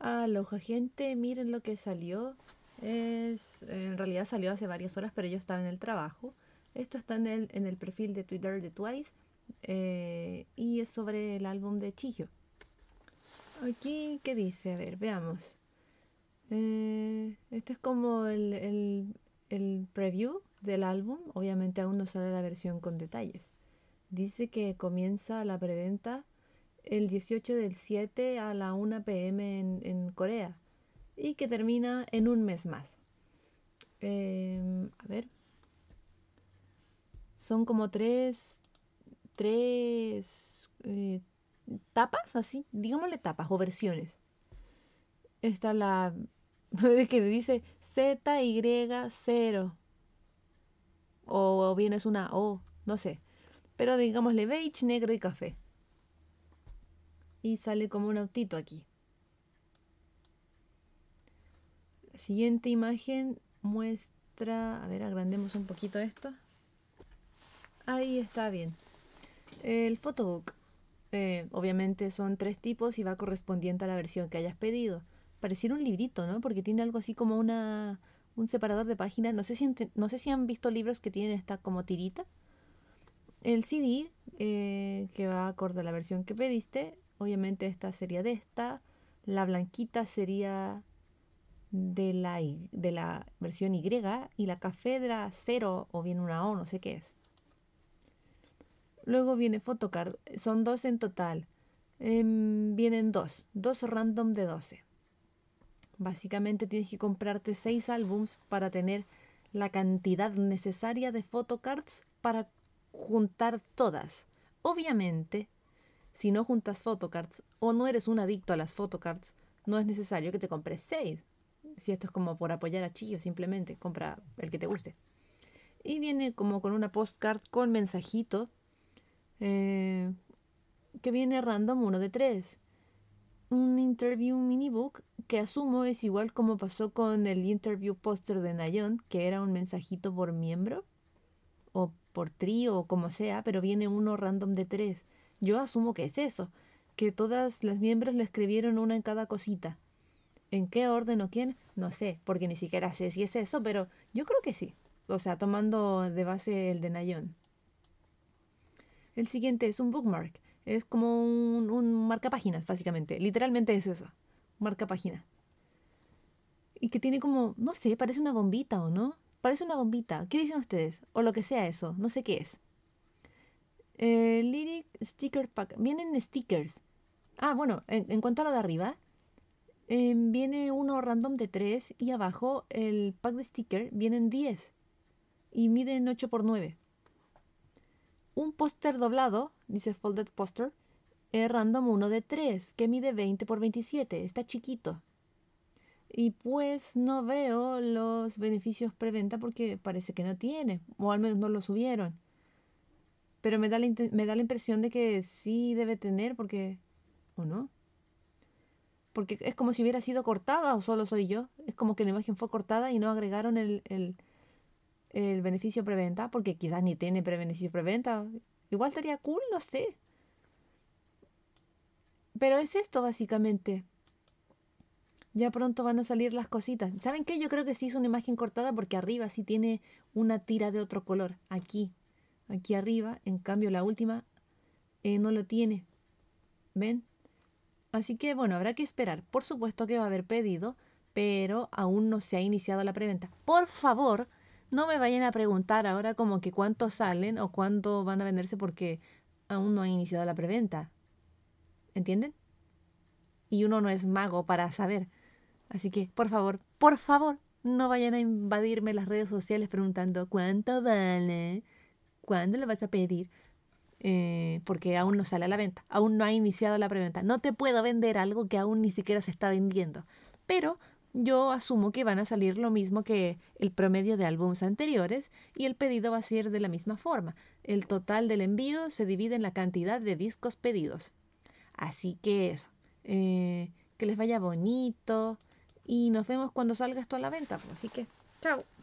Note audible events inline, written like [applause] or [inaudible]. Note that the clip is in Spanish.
Aloha gente, miren lo que salió. Es, en realidad salió hace varias horas, pero yo estaba en el trabajo. Esto está en el, en el perfil de Twitter de Twice eh, y es sobre el álbum de Chillo. Aquí, ¿qué dice? A ver, veamos. Eh, este es como el, el, el preview del álbum. Obviamente aún no sale la versión con detalles. Dice que comienza la preventa el 18 del 7 a la 1 pm en, Corea y que termina en un mes más. Em, a ver. Son como tres, tres eh, tapas, así, digámosle tapas o versiones. Está la [laughs] que dice ZY0 o, o bien es una O, no sé. Pero digámosle beige, negro y café y sale como un autito aquí. La siguiente imagen muestra, a ver, agrandemos un poquito esto. Ahí está bien. El photobook. Eh, obviamente son tres tipos y va correspondiente a la versión que hayas pedido. Pareciera un librito, ¿no? Porque tiene algo así como un separador de páginas. No sé, si no sé si han visto libros que tienen esta como tirita. El CD, eh, que va acorde a la versión que pediste, Obviamente esta sería de esta. La blanquita sería de la, de la versión Y y la cafedra 0 o bien una O, no sé qué es. Luego viene Photocard, son dos en total. Em, vienen dos, dos random de 12. Básicamente tienes que comprarte seis álbums para tener la cantidad necesaria de photocards para juntar todas. Obviamente, si no juntas photocards o no eres un adicto a las photocards, no es necesario que te compres seis. Si esto es como por apoyar a Chillo, simplemente compra el que te guste. Y viene como con una postcard con mensajito eh, que viene random uno de tres. Un interview minibook que asumo es igual como pasó con el interview póster de Nayon, que era un mensajito por miembro o por trío o como sea, pero viene uno random de tres. Yo asumo que es eso, que todas las miembros le escribieron una en cada cosita. ¿En qué orden o quién? No sé, porque ni siquiera sé si es eso, pero yo creo que sí. O sea, tomando de base el de Nayon. El siguiente es un bookmark. Es como un, un marcapáginas, básicamente. Literalmente es eso. página. Y que tiene como, no sé, parece una bombita o no. Parece una bombita. ¿Qué dicen ustedes? O lo que sea eso. No sé qué es. Eh, lyric Sticker Pack. Vienen stickers. Ah, bueno, en, cuanto a lo de arriba, em, viene uno random de 3 y abajo el pack de sticker vienen 10 y miden 8 por 9. Un póster doblado, dice Folded Poster, random uno de 3 que mide 20 por 27. Está chiquito. Y pues no veo los beneficios preventa porque parece que no tiene, o al menos no lo subieron. Pero me da, la, me da la impresión de que sí debe tener, porque... ¿O no? Porque es como si hubiera sido cortada o solo soy yo. Es como que la imagen fue cortada y no agregaron el, el, el beneficio preventa, porque quizás ni tiene beneficio preventa. Igual estaría cool, no sé. Pero es esto básicamente. Ya pronto van a salir las cositas. ¿Saben qué? Yo creo que sí es una imagen cortada porque arriba sí tiene una tira de otro color. Aquí, aquí arriba, en cambio la última eh, no lo tiene. ¿Ven? Así que bueno, habrá que esperar. Por supuesto que va a haber pedido, pero aún no se ha iniciado la preventa. Por favor, no me vayan a preguntar ahora como que cuánto salen o cuánto van a venderse porque aún no ha iniciado la preventa. ¿Entienden? Y uno no es mago para saber. Así que, por favor, por favor, no vayan a invadirme las redes sociales preguntando cuánto vale cuándo le vas a pedir? Eh, porque aún no sale a la venta, aún no ha iniciado la preventa. No te puedo vender algo que aún ni siquiera se está vendiendo. Pero yo asumo que van a salir lo mismo que el promedio de álbumes anteriores y el pedido va a ser de la misma forma. El total del envío se divide en la cantidad de discos pedidos. Así que eso. Eh, que les vaya bonito y nos vemos cuando salga esto a la venta. Pues. Así que, chao.